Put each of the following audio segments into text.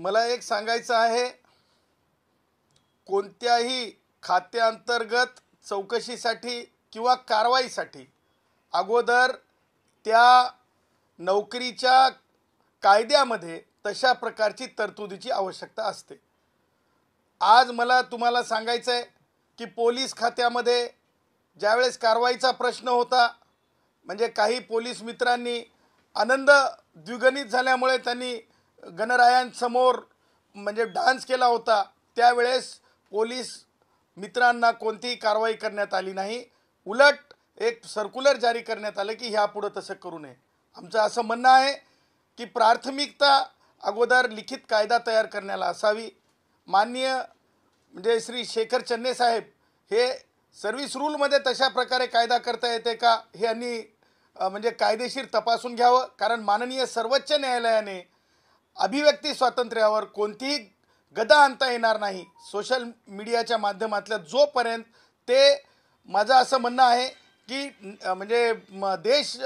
मला एक सांगायचं आहे कोणत्याही खात्याअंतर्गत चौकशीसाठी किंवा कारवाईसाठी अगोदर त्या नोकरीच्या कायद्यामध्ये तशा प्रकारची तरतुदीची आवश्यकता असते आज मला तुम्हाला सांगायचं आहे की पोलीस खात्यामध्ये ज्यावेळेस कारवाईचा प्रश्न होता म्हणजे काही पोलीस मित्रांनी आनंद द्विगणित झाल्यामुळे त्यांनी गणरायांसमोर म्हणजे डान्स केला होता त्यावेळेस पोलीस मित्रांना कोणतीही कारवाई करण्यात आली नाही उलट एक सर्क्युलर जारी करण्यात आलं की ह्यापुढं तसं करू नये आमचं असं म्हणणं आहे की प्राथमिकता अगोदर लिखित कायदा तयार करण्याला असावी माननीय म्हणजे श्री शेखर चन्नेसाहेब साहेब हे सर्व्हिस रूलमध्ये तशा प्रकारे कायदा करता येते का हे यांनी म्हणजे कायदेशीर तपासून घ्यावं कारण माननीय सर्वोच्च न्यायालयाने अभिव्यक्ती स्वातंत्र्यावर कोणतीही गदा आणता येणार नाही सोशल मीडियाच्या माध्यमातल्या जोपर्यंत ते माझं असं म्हणणं आहे की म्हणजे देश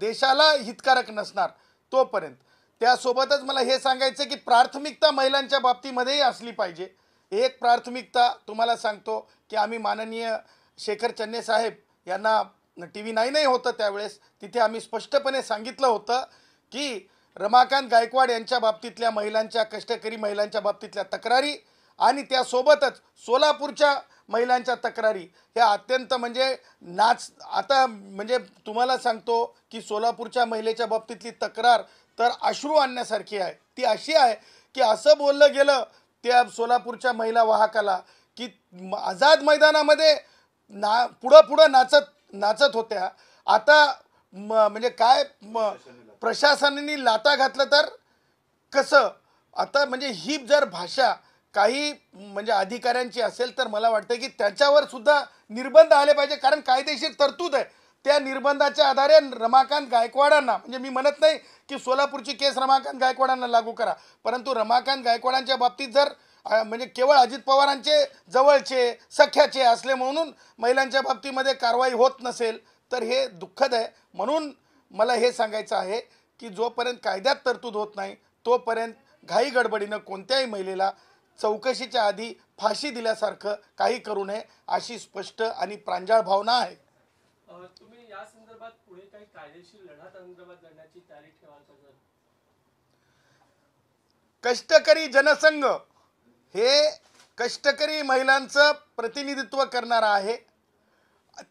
देशाला हितकारक नसणार तोपर्यंत त्यासोबतच मला हे सांगायचं की प्राथमिकता महिलांच्या बाबतीमध्येही असली पाहिजे एक प्राथमिकता तुम्हाला सांगतो की आम्ही माननीय शेखर चन्नेसाहेब साहेब यांना टी व्ही नाही होतं त्यावेळेस तिथे आम्ही स्पष्टपणे सांगितलं होतं की रमाकांत गायकवाड यांच्या बाबतीतल्या महिलांच्या कष्टकरी महिलांच्या बाबतीतल्या तक्रारी आणि त्यासोबतच सोलापूरच्या महिलांच्या तक्रारी ह्या अत्यंत म्हणजे नाच आता म्हणजे तुम्हाला सांगतो की सोलापूरच्या महिलेच्या बाबतीतली तक्रार तर अश्रू आणण्यासारखी आहे ती अशी आहे की असं बोललं गेलं त्या सोलापूरच्या महिला वाहकाला की आझाद मैदानामध्ये ना पुढं पुढं नाचत नाचत होत्या आता म्हणजे काय प्रशासनाने लाता घातलं तर कसं आता म्हणजे ही जर भाषा काही म्हणजे अधिकाऱ्यांची असेल तर मला वाटतं की त्याच्यावर सुद्धा निर्बंध आले पाहिजे कारण कायदेशीर तरतूद आहे त्या निर्बंधाच्या आधारे रमाकांत गायकवाडांना म्हणजे मी म्हणत नाही की सोलापूरची केस रमाकांत गायकवाडांना लागू करा परंतु रमाकांत गायकवाडांच्या बाबतीत जर म्हणजे केवळ अजित पवारांचे जवळचे सख्याचे असले म्हणून महिलांच्या बाबतीमध्ये कारवाई होत नसेल तर हे दुःखद आहे म्हणून मला हे सांगायचं आहे की जोपर्यंत कायद्यात तरतूद होत नाही तोपर्यंत घाई गडबडीनं कोणत्याही महिलेला चौकशीच्या आधी फाशी दिल्यासारखं काही करू नये अशी स्पष्ट आणि प्रांजाळ भावना आहे तुम्ही या संदर्भात काही कायदेशीर लढण्याची तयारी ठेवाल कष्टकरी जनसंघ हे कष्टकरी महिलांचं प्रतिनिधित्व करणार आहे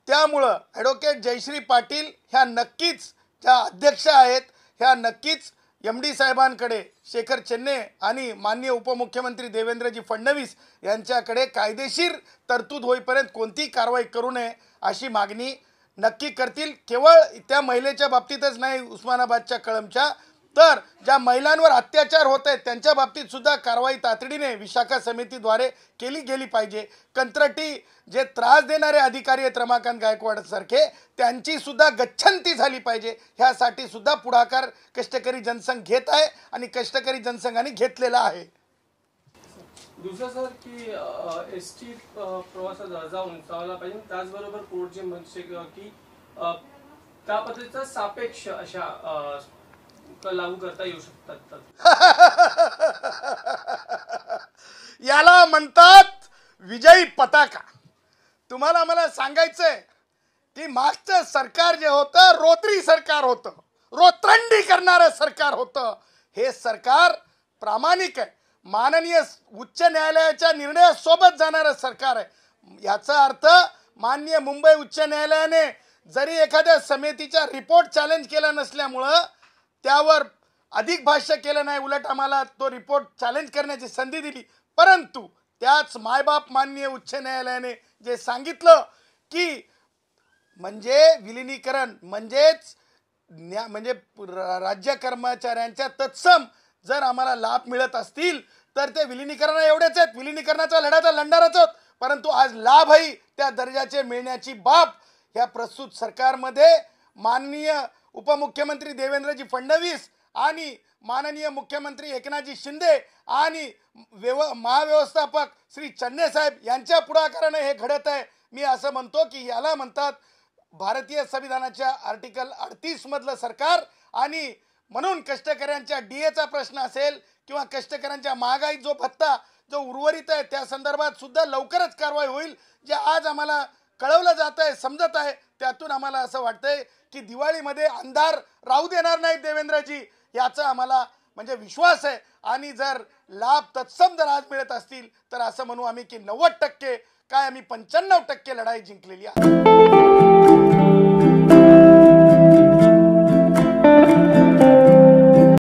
त्यामुळं ॲडव्होकेट जयश्री पाटील ह्या नक्कीच ज्या अध्यक्ष आहेत ह्या नक्कीच एम डी साहेबांकडे शेखर चेन्ने आणि माननीय उपमुख्यमंत्री देवेंद्रजी फडणवीस यांच्याकडे कायदेशीर तरतूद होईपर्यंत कोणतीही कारवाई करू नये अशी मागणी नक्की करतील केवळ त्या महिलेच्या बाबतीतच नाही उस्मानाबादच्या कळमच्या तर ज्या महिलांवर अत्याचार होत आहेत त्यांच्या बाबतीत सुद्धा कारवाई तातडीने विशाखा समितीद्वारे केली गेली पाहिजे कंत्राटी जे त्रास देणारे अधिकारी आहेत रमाकांत गायकवाड सारखे त्यांची सुद्धा गच्छंती झाली पाहिजे ह्यासाठी सुद्धा पुढाकार कष्टकरी जनसंघ घेत आहे आणि कष्टकरी जनसंघाने घेतलेला आहे दुसरं सर की एस टी प्रवास दर्जा उंचावला पाहिजे त्याचबरोबर कोर्ट जे की त्या पद्धतीचा सापेक्ष अशा लागू करता येऊ शकतात याला म्हणतात विजयी पताका तुम्हाला मला सांगायचंय की मागचं सरकार जे होतं रोत्री सरकार होतं रोत्रंडी करणार सरकार होतं हे सरकार प्रामाणिक आहे माननीय उच्च न्यायालयाच्या निर्णयासोबत जाणार सरकार आहे याचा अर्थ माननीय मुंबई उच्च न्यायालयाने जरी एखाद्या समितीचा रिपोर्ट चॅलेंज केला नसल्यामुळं त्यावर अधिक भाष्य केलं नाही उलट आम्हाला तो रिपोर्ट चॅलेंज करण्याची संधी दिली परंतु त्याच मायबाप माननीय उच्च न्यायालयाने जे सांगितलं की म्हणजे विलिनीकरण म्हणजेच न्या म्हणजे राज्य कर्मचाऱ्यांच्या तत्सम जर आम्हाला लाभ मिळत असतील तर ते विलिनीकरण एवढेच आहेत विलिनीकरणाचा लढा तर लढणारच आहोत परंतु आज लाभही त्या दर्जाचे मिळण्याची बाब ह्या प्रस्तुत सरकारमध्ये माननीय उपमुख्यमंत्री देवेंद्रजी फडणवीस आणि माननीय मुख्यमंत्री एकनाथजी शिंदे आणि व्यव महाव्यवस्थापक श्री चन्नेसाहेब यांच्या पुढाकारानं हे घडत आहे मी असं म्हणतो की याला म्हणतात भारतीय संविधानाच्या आर्टिकल अडतीसमधलं सरकार आणि म्हणून कष्टकऱ्यांच्या डी एचा प्रश्न असेल किंवा कष्टकऱ्यांच्या महागाई जो भत्ता जो उर्वरित आहे त्या संदर्भात सुद्धा लवकरच कारवाई होईल जे आज आम्हाला कळवलं जात आहे समजत आहे त्यातून आम्हाला असं वाटतंय की दिवाळीमध्ये अंधार राहू देणार नाहीत देवेंद्रजी याचा आम्हाला म्हणजे विश्वास आहे आणि जर लाभ तत्सम जर आज मिळत असतील तर असं म्हणू आम्ही की नव्वद टक्के काय आम्ही पंच्याण्णव टक्के लढाई जिंकलेली आहे